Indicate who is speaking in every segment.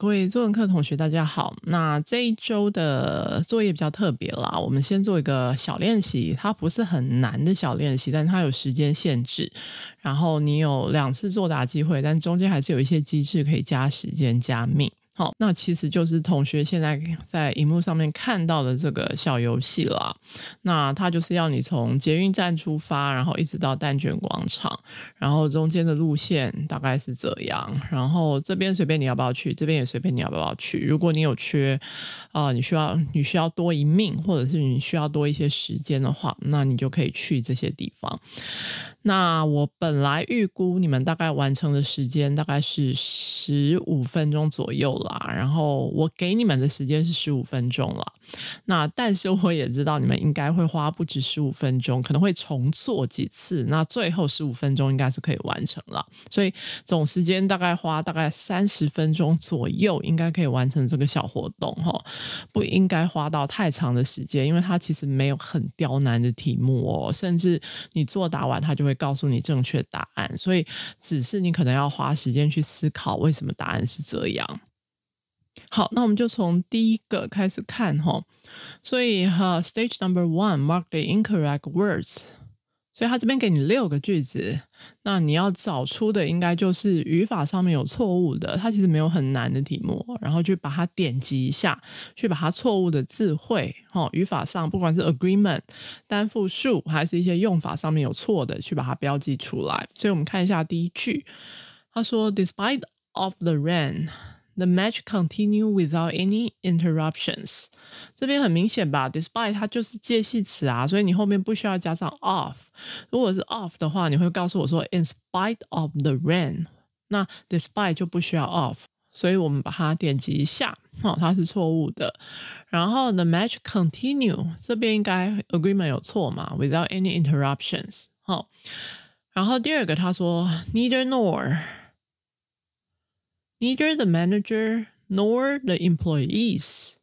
Speaker 1: 各位作文课同学，大家好。那这一周的作业比较特别啦，我们先做一个小练习，它不是很难的小练习，但它有时间限制，然后你有两次作答机会，但中间还是有一些机制可以加时间加命。好，那其实就是同学现在在荧幕上面看到的这个小游戏了。那它就是要你从捷运站出发，然后一直到蛋卷广场，然后中间的路线大概是这样。然后这边随便你要不要去，这边也随便你要不要去。如果你有缺，啊，你需要你需要多一命，或者是你需要多一些时间的话，那你就可以去这些地方。那我本来预估你们大概完成的时间大概是十五分钟左右了。啊，然后我给你们的时间是十五分钟了，那但是我也知道你们应该会花不止十五分钟，可能会重做几次，那最后十五分钟应该是可以完成了，所以总时间大概花大概三十分钟左右，应该可以完成这个小活动哈，不应该花到太长的时间，因为它其实没有很刁难的题目哦，甚至你作答完，它就会告诉你正确答案，所以只是你可能要花时间去思考为什么答案是这样。好，那我们就从第一个开始看哈。所以哈，Stage Number One Mark the incorrect words。所以它这边给你六个句子，那你要找出的应该就是语法上面有错误的。它其实没有很难的题目，然后去把它点击一下，去把它错误的字汇，哈，语法上不管是 agreement、单复数，还是一些用法上面有错的，去把它标记出来。所以我们看一下第一句，他说 Despite of the rain。The match continued without any interruptions。这边很明显吧，despite 它就是介系词啊，所以你后面不需要加上 of。如果是 of 的话，你会告诉我说 in spite of the rain。那 despite 就不需要 of，所以我们把它点击一下，好、哦，它是错误的。然后 the match continue agreement 有错嘛？Without any interruptions，好、哦。然后第二个他说 neither nor。neither the manager nor the employees。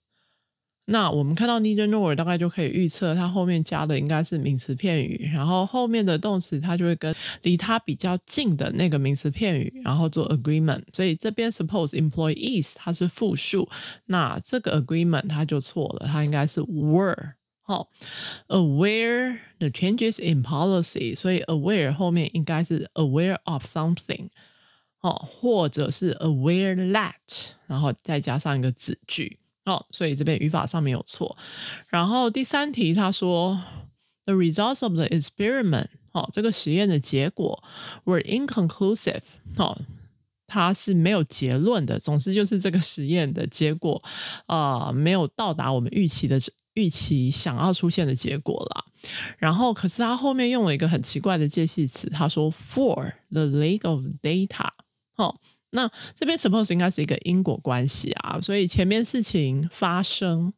Speaker 1: 那我们看到 neither nor 大概就可以预测，它后面加的应该是名词片语，然后后面的动词它就会跟离它比较近的那个名词片语，然后做 agreement。所以这边 suppose employees 它是复数，那这个 agreement 它就错了，它应该是 were。好，aware the changes in policy，所以 aware 后面应该是 aware of something。或者是 aware that，然后再加上一个子句哦，所以这边语法上面有错。然后第三题，他说 the results of the experiment 哦，这个实验的结果 were inconclusive 哦，它是没有结论的。总之就是这个实验的结果啊，没有到达我们预期的预期想要出现的结果了。然后可是他后面用了一个很奇怪的介系词，他说 for the lack of data。哦，那这边 suppose 应该是一个因果关系啊，所以前面事情发生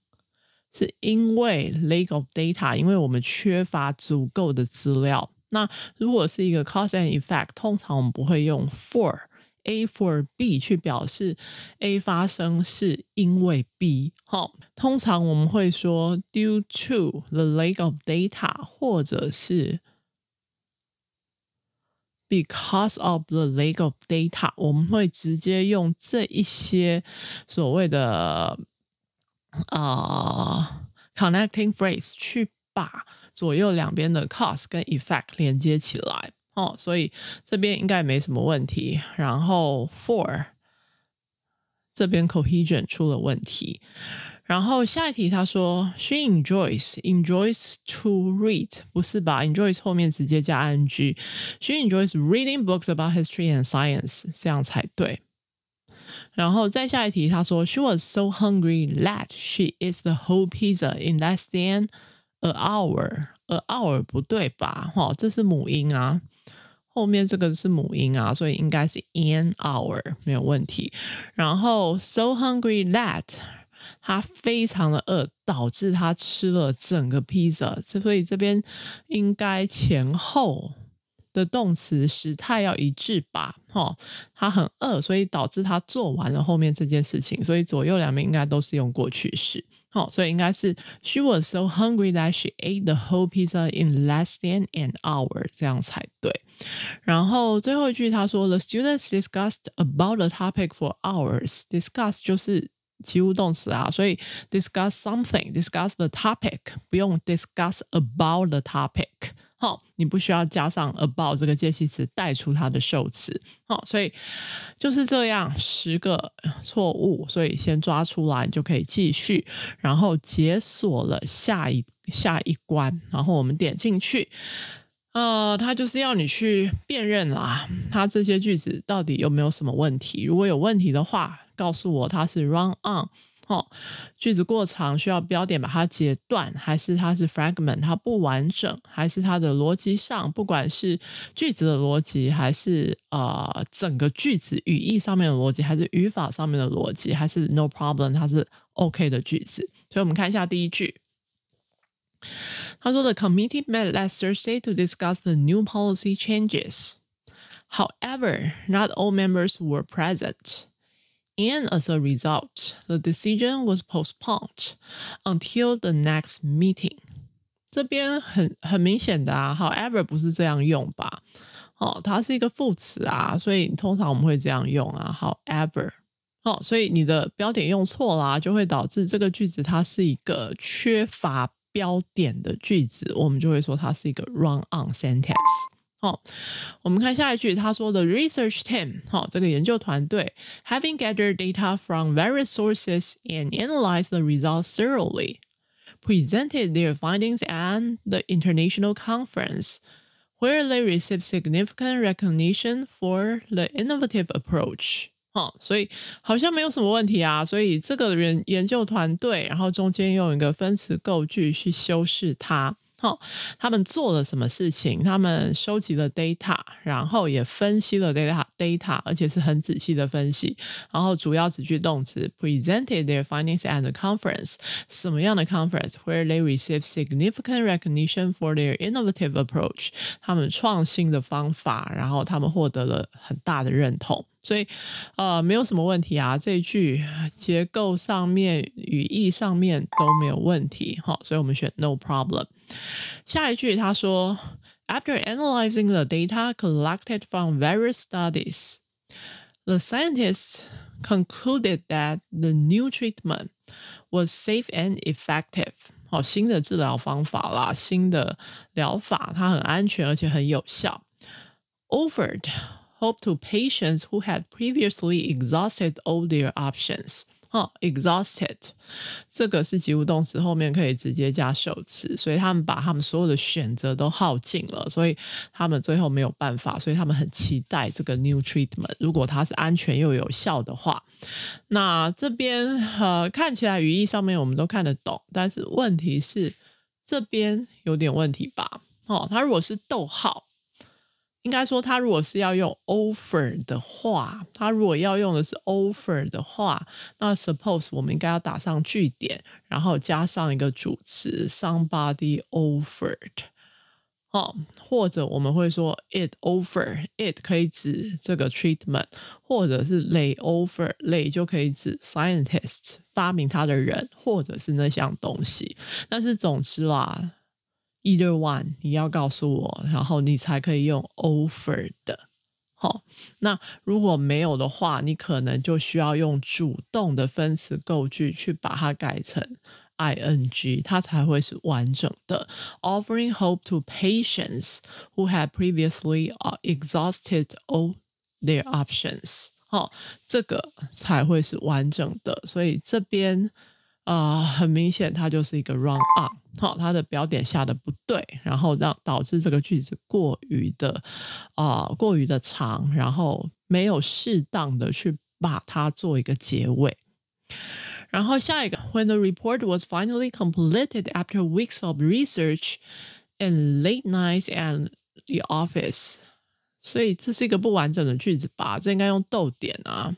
Speaker 1: 是因为 lack of data，因为我们缺乏足够的资料。那如果是一个 cause and effect，通常我们不会用 for A for B 去表示 A 发生是因为 B 哈，通常我们会说 due to the lack of data，或者是。Because of the lack of data，我们会直接用这一些所谓的啊 connecting phrase 去把左右两边的 cause 跟 effect 连接起来哦，所以这边应该没什么问题。然后 for 这边 cohesion 出了问题。然后下一题，他说，She enjoys enjoys to read，不是吧？enjoys 后面直接加 ing。She enjoys reading books about history and science，这样才对。然后再下一题，他说，She was so hungry that she eats the whole pizza in less than an hour。an hour 不对吧？哈，这是母音啊。后面这个是母音啊，所以应该是 an hour 没有问题。然后 so hungry that，他非常的饿，导致他吃了整个披萨。所以这边应该前后的动词时态要一致吧？哈，他很饿，所以导致他做完了后面这件事情。所以左右两边应该都是用过去式。好，所以应该是 she was so hungry that she ate the whole pizza in less than an hour，这样才对。然后最后一句他说，the students discussed about the topic for hours。discuss 就是。及物动词啊，所以 discuss something, discuss the topic 不用 discuss about the topic 好，你不需要加上 about 这个介系词带出它的受词好，所以就是这样十个错误，所以先抓出来就可以继续，然后解锁了下一下一关，然后我们点进去。呃，他就是要你去辨认啦，他这些句子到底有没有什么问题？如果有问题的话，告诉我它是 run on 哦，句子过长需要标点把它截断，还是它是 fragment 它不完整，还是它的逻辑上，不管是句子的逻辑，还是呃整个句子语义上面的逻辑，还是语法上面的逻辑，还是 no problem 它是 OK 的句子。所以我们看一下第一句。他说，The committee met last Thursday to discuss the new policy changes. However, not all members were present. And as a result, the decision was postponed until the next meeting. 这边很很明显的啊，however 不是这样用吧？哦，它是一个副词啊，所以通常我们会这样用啊，however。哦，所以你的标点用错啦、啊，就会导致这个句子它是一个缺乏标点的句子，我们就会说它是一个 run-on sentence。好、哦，我们看下一句，他说的 research having gathered data from various sources and analyzed the results thoroughly, presented their findings at the international conference, where they received significant recognition for the innovative approach. 所以好像没有什么问题啊。所以这个人研究团队，然后中间用一个分词构句去修饰它。好，他们做了什么事情？他们收集了 data，然后也分析了 data，data，而且是很仔细的分析。然后主要子句动词 presented their findings at the conference，什么样的 conference？Where they r e c e i v e significant recognition for their innovative approach。他们创新的方法，然后他们获得了很大的认同。所以，呃，没有什么问题啊。这句结构上面、语义上面都没有问题，哈。所以我们选 no problem。下一句，他说：After analyzing the data collected from various studies, the scientists concluded that the new treatment was safe and effective。好，新的治疗方法啦，新的疗法，它很安全而且很有效。Offered。Hope to patients who had previously exhausted all their options. 哦，exhausted，这个是及物动词，后面可以直接加受词，所以他们把他们所有的选择都耗尽了，所以他们最后没有办法，所以他们很期待这个 new treatment。如果它是安全又有效的话，那这边呃看起来语义上面我们都看得懂，但是问题是这边有点问题吧？哦，它如果是逗号。应该说，他如果是要用 offer 的话，他如果要用的是 offer 的话，那 suppose 我们应该要打上句点，然后加上一个主词 somebody offered。哦，或者我们会说 it offer，it 可以指这个 treatment，或者是 lay offer，lay 就可以指 scientist 发明它的人，或者是那项东西。但是总之啦。Either one，你要告诉我，然后你才可以用 offer 的。好，那如果没有的话，你可能就需要用主动的分词构句去把它改成 ing，它才会是完整的。Offering hope to patients who had previously exhausted all their options，好，这个才会是完整的。所以这边。啊、呃，很明显它就是一个 round up，好、哦，它的标点下的不对，然后让导致这个句子过于的啊、呃、过于的长，然后没有适当的去把它做一个结尾。然后下一个，When the report was finally completed after weeks of research and late nights and the office，所以这是一个不完整的句子吧？这应该用逗点啊。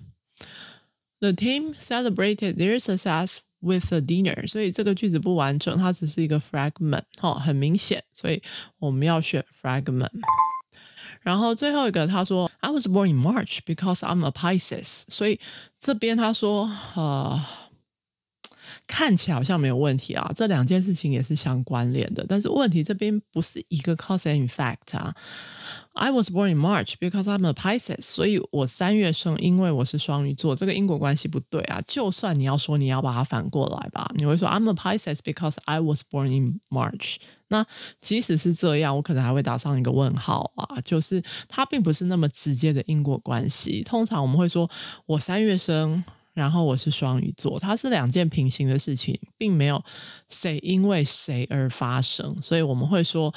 Speaker 1: The team celebrated their success With a dinner，所以这个句子不完整，它只是一个 fragment 哈，很明显，所以我们要选 fragment。然后最后一个，他说，I was born in March because I'm a Pisces。所以这边他说，呃，看起来好像没有问题啊，这两件事情也是相关联的，但是问题这边不是一个 cause and effect 啊。I was born in March because I'm a Pisces，所以我三月生，因为我是双鱼座。这个因果关系不对啊！就算你要说你要把它反过来吧，你会说 I'm a Pisces because I was born in March。那即使是这样，我可能还会打上一个问号啊，就是它并不是那么直接的因果关系。通常我们会说，我三月生，然后我是双鱼座，它是两件平行的事情，并没有谁因为谁而发生，所以我们会说。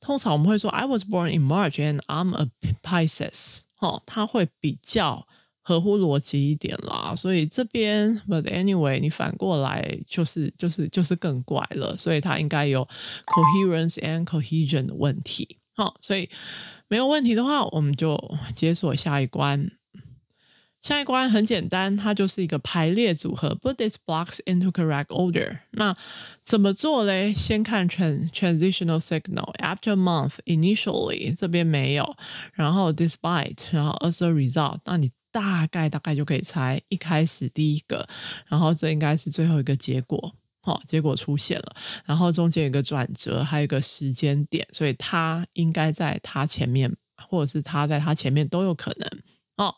Speaker 1: 通常我们会说 I was born in March and I'm a Pisces。哦，它会比较合乎逻辑一点啦。所以这边 But anyway，你反过来就是就是就是更怪了。所以它应该有 coherence and cohesion 的问题。哦，所以没有问题的话，我们就解锁下一关。下一关很简单，它就是一个排列组合。Put t h i s blocks into correct order。那怎么做嘞？先看 tran transitional signal after month initially，这边没有。然后 despite，然后 as a result，那你大概大概就可以猜，一开始第一个，然后这应该是最后一个结果。好，结果出现了，然后中间有个转折，还有一个时间点，所以它应该在它前面，或者是它在它前面都有可能哦。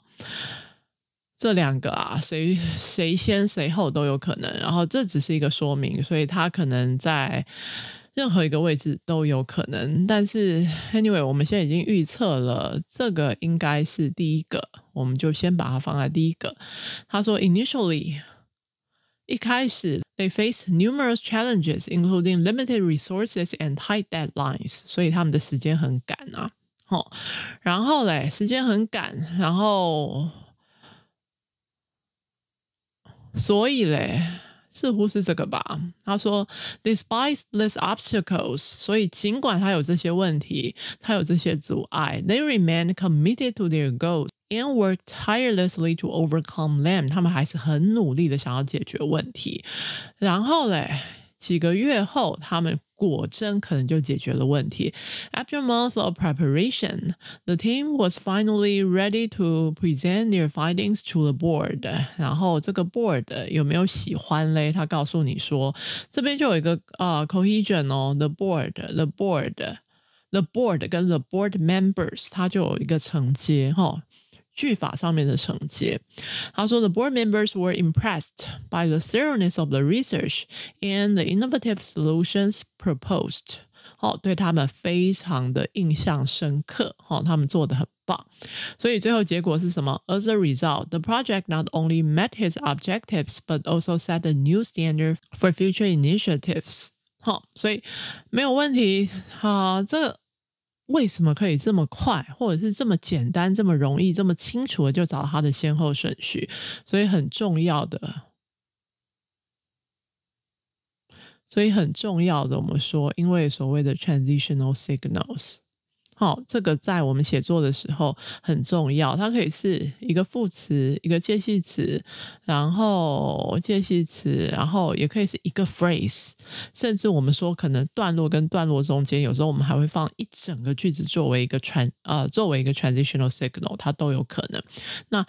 Speaker 1: 这两个啊，谁谁先谁后都有可能。然后这只是一个说明，所以它可能在任何一个位置都有可能。但是，anyway，我们现在已经预测了，这个应该是第一个，我们就先把它放在第一个。他说，initially，一开始，they f a c e numerous challenges，including limited resources and tight deadlines。所以他们的时间很赶啊，哦。然后嘞，时间很赶，然后。所以嘞，似乎是这个吧。他说，despite these obstacles，所以尽管他有这些问题，他有这些阻碍，they remain committed to their goals and work tirelessly to overcome them。他们还是很努力的想要解决问题。然后嘞，几个月后，他们。果真可能就解决了问题。After months of preparation, the team was finally ready to present their findings to the board。然后这个 board 有没有喜欢嘞？他告诉你说，这边就有一个啊 cohesion 哦，the board，the board。The board 跟 the board members，它就有一个承接哈。句法上面的承接，他说，The board members were impressed by the thoroughness of the research and the innovative solutions proposed。哦，对他们非常的印象深刻。哦，他们做的很棒。所以最后结果是什么？As a result, the project not only met his objectives but also set a new standard for future initiatives。好，所以没有问题啊。这为什么可以这么快，或者是这么简单、这么容易、这么清楚的就找到它的先后顺序？所以很重要的，所以很重要的，我们说，因为所谓的 transitional signals。好，这个在我们写作的时候很重要。它可以是一个副词，一个介系词，然后介系词，然后也可以是一个 phrase。甚至我们说，可能段落跟段落中间，有时候我们还会放一整个句子作为一个传呃，作为一个 transitional signal，它都有可能。那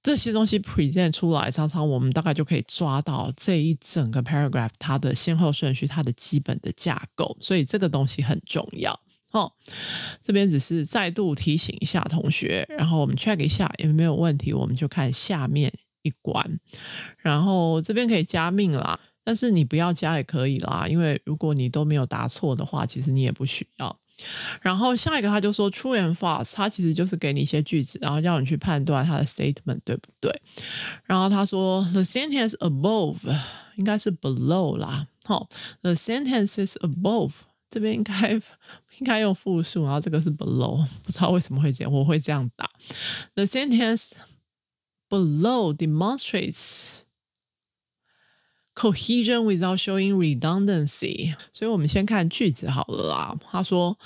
Speaker 1: 这些东西 present 出来，常常我们大概就可以抓到这一整个 paragraph 它的先后顺序，它的基本的架构。所以这个东西很重要。哦，这边只是再度提醒一下同学，然后我们 check 一下有没有问题，我们就看下面一关。然后这边可以加命啦，但是你不要加也可以啦，因为如果你都没有答错的话，其实你也不需要。然后下一个他就说 True and False，他其实就是给你一些句子，然后叫你去判断他的 statement 对不对。然后他说 The s e n t e n c e above 应该是 below 啦。好，The sentences i above。这边应该应该用复数，然后这个是 below，不知道为什么会这样，我会这样打。The sentence below demonstrates cohesion without showing redundancy。所以我们先看句子好了啦。他说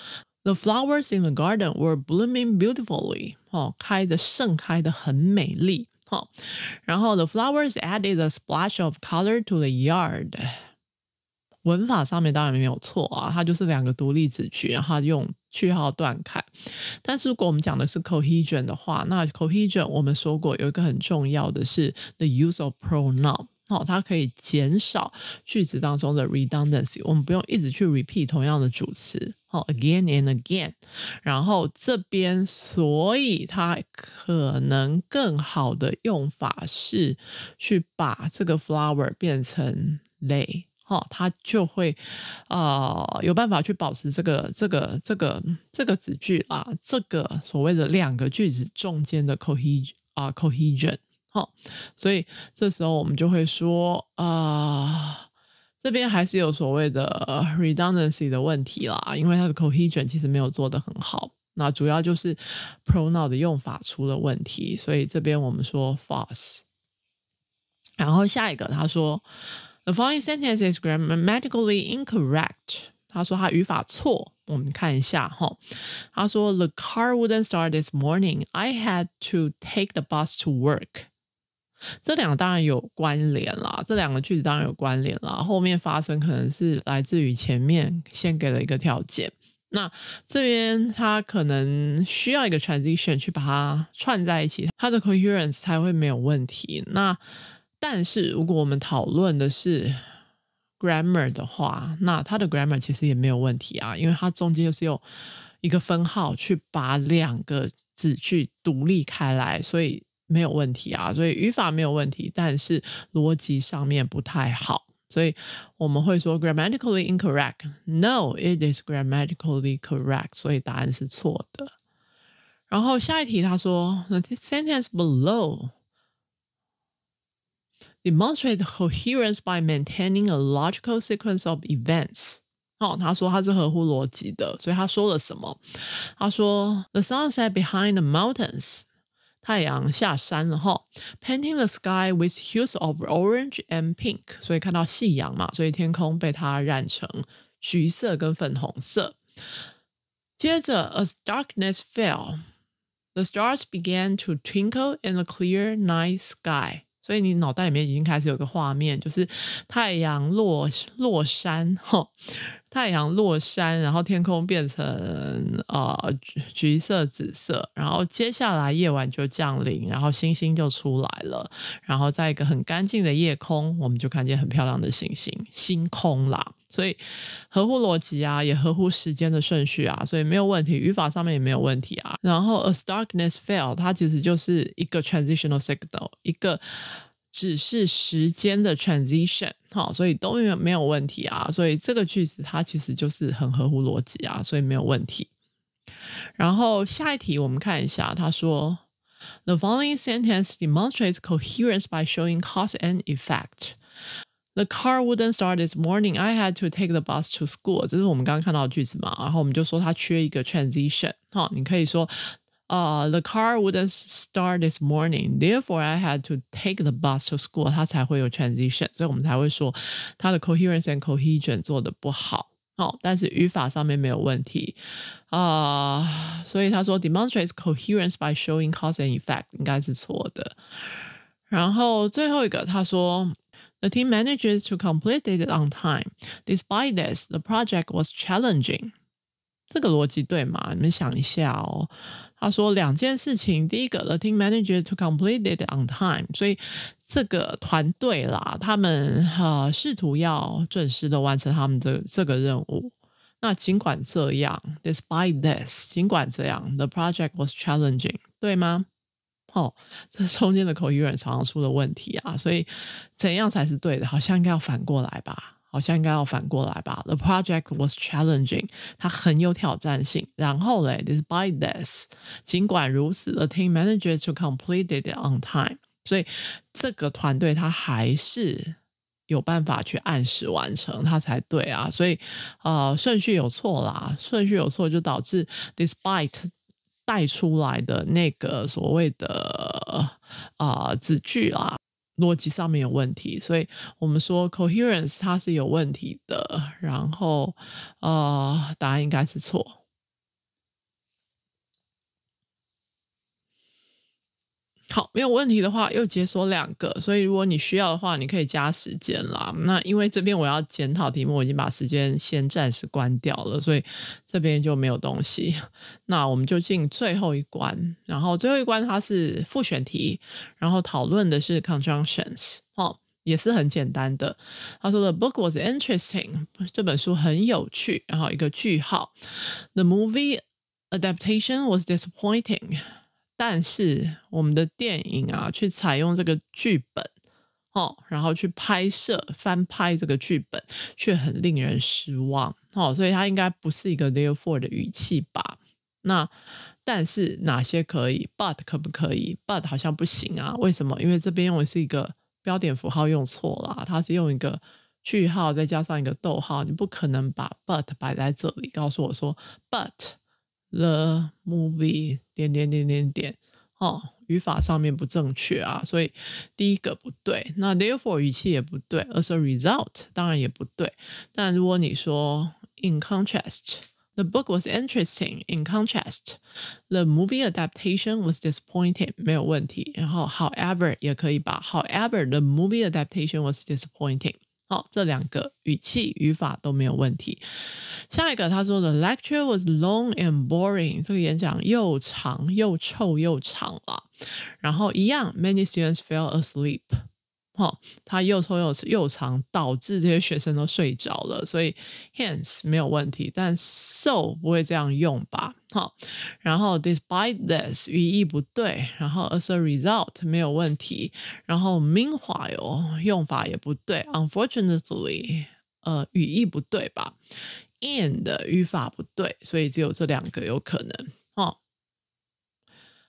Speaker 1: ，The flowers in the garden were blooming beautifully。哦，开的盛开的很美丽。哦，然后 The flowers added a splash of color to the yard。文法上面当然没有错啊，它就是两个独立子句，然后用句号断开。但是如果我们讲的是 cohesion 的话，那 cohesion 我们说过有一个很重要的是 the use of pronoun，哦，它可以减少句子当中的 redundancy，我们不用一直去 repeat 同样的主词，哦，again and again。然后这边，所以它可能更好的用法是去把这个 flower 变成 lay。哦，他就会，呃，有办法去保持这个这个这个这个子句啊，这个所谓的两个句子中间的 cohesion 啊 cohesion，哦，所以这时候我们就会说，啊，这边还是有所谓的 redundancy 的问题啦，因为它的 cohesion 其实没有做得很好，那主要就是 pronoun 的用法出了问题，所以这边我们说 false，然后下一个他说。The following sentence is grammatically incorrect。他说他语法错。我们看一下哈，他说 “The car wouldn't start this morning. I had to take the bus to work。”这两个当然有关联了，这两个句子当然有关联了。后面发生可能是来自于前面，先给了一个条件。那这边他可能需要一个 transition 去把它串在一起，它的 coherence 才会没有问题。那但是，如果我们讨论的是 grammar 的话，那它的 grammar 其实也没有问题啊，因为它中间就是用一个分号去把两个字去独立开来，所以没有问题啊，所以语法没有问题，但是逻辑上面不太好，所以我们会说 grammatically incorrect。No, it is grammatically correct。所以答案是错的。然后下一题，他说，the sentence below。demonstrate coherence by maintaining a logical sequence of events. events。哦，他说他是合乎逻辑的，所以他说了什么？他说：“The sun set behind the mountains. 太阳下山了。哈，Painting the sky with hues of orange and pink，所以看到夕阳嘛，所以天空被它染成橘色跟粉红色。接着，as darkness fell，the stars began to twinkle in the clear night sky。所以你脑袋里面已经开始有个画面，就是太阳落落山，哈。太阳落山，然后天空变成呃橘色、紫色，然后接下来夜晚就降临，然后星星就出来了，然后在一个很干净的夜空，我们就看见很漂亮的星星，星空啦。所以合乎逻辑啊，也合乎时间的顺序啊，所以没有问题，语法上面也没有问题啊。然后 as darkness fell，它其实就是一个 transitional signal，一个。只是时间的 transition，好，所以都没有问题啊。所以这个句子它其实就是很合乎逻辑啊，所以没有问题。然后下一题我们看一下，他说，The following sentence demonstrates coherence by showing cause and effect. The car wouldn't start this morning. I had to take the bus to school. 这是我们刚刚看到的句子嘛，然后我们就说它缺一个 transition。哈，你可以说 uh, the car wouldn't start this morning. Therefore, I had to take the bus to school. 它才会有 transition，所以我们才会说它的 coherence and cohesion 做的不好。哦，但是语法上面没有问题啊、呃，所以他说 demonstrates coherence by showing cause and effect 应该是错的。然后最后一个他说。The team manages to complete it on time. Despite this, the project was challenging. 这个逻辑对吗？你们想一下哦。他说两件事情，第一个，the team manager to complete it on time，所以这个团队啦，他们呃试图要准时的完成他们的这个任务。那尽管这样，despite this，尽管这样，the project was challenging，对吗？哦，这中间的口语人常常出了问题啊，所以怎样才是对的？好像应该要反过来吧。好像应该要反过来吧。The project was challenging，它很有挑战性。然后嘞，despite this，尽管如此，the team managed to complete it on time。所以这个团队他还是有办法去按时完成他才对啊。所以呃，顺序有错啦，顺序有错就导致 despite 带出来的那个所谓的啊子句啦。逻辑上面有问题，所以我们说 coherence 它是有问题的，然后呃，答案应该是错。好，没有问题的话，又解锁两个。所以如果你需要的话，你可以加时间啦。那因为这边我要检讨题目，我已经把时间先暂时关掉了，所以这边就没有东西。那我们就进最后一关，然后最后一关它是复选题，然后讨论的是 conjunctions，哦，也是很简单的。他说的 book was interesting，这本书很有趣，然后一个句号。The movie adaptation was disappointing。但是我们的电影啊，去采用这个剧本，哦，然后去拍摄翻拍这个剧本，却很令人失望，哦，所以它应该不是一个 there for 的语气吧？那但是哪些可以？But 可不可以？But 好像不行啊？为什么？因为这边用的是一个标点符号用错了，它是用一个句号再加上一个逗号，你不可能把 But 摆在这里，告诉我说 But。the movie 点点点点点哦，语法上面不正确啊，所以第一个不对。那 therefore 语气也不对，as a result 当然也不对。但如果你说 in contrast，the book was interesting. In contrast，the movie adaptation was disappointing，没有问题。然后 however 也可以把 however the movie adaptation was disappointing。这两个语气语法都没有问题。下一个他说的 lecture was long and boring，这个演讲又长又臭又长了。然后一样，many students fell asleep。哦，他又臭又又长，导致这些学生都睡着了。所以 hence 没有问题，但 so 不会这样用吧？好，然后 despite this 语义不对，然后 as a result 没有问题，然后 meanwhile 用法也不对，unfortunately 呃语义不对吧，and 语法不对，所以只有这两个有可能。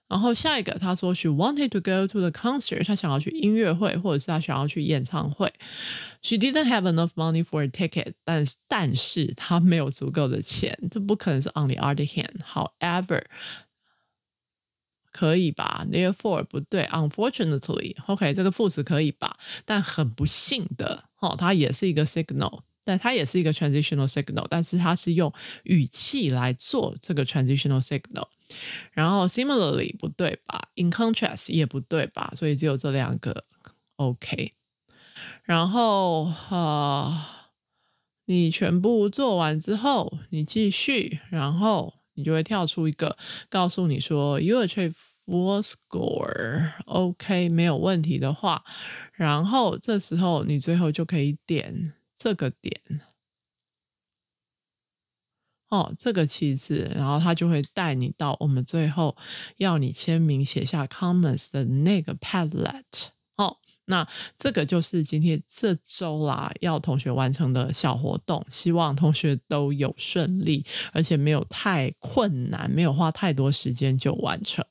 Speaker 1: 然后下一个，他说 she wanted to go to the concert，她想要去音乐会，或者是她想要去演唱会。She didn't have enough money for a ticket，但是但是她没有足够的钱，这不可能是 on the other hand。However，可以吧？Therefore 不对，unfortunately，OK，、okay, 这个副词可以吧？但很不幸的，哦，它也是一个 signal。但它也是一个 transitional signal，但是它是用语气来做这个 transitional signal。然后 similarly 不对吧？In contrast 也不对吧？所以只有这两个 OK。然后呃，你全部做完之后，你继续，然后你就会跳出一个告诉你说 you a c h i e v e d full score OK 没有问题的话，然后这时候你最后就可以点。这个点，哦，这个旗子，然后他就会带你到我们最后要你签名写下 comments 的那个 padlet，哦，那这个就是今天这周啦要同学完成的小活动，希望同学都有顺利，而且没有太困难，没有花太多时间就完成。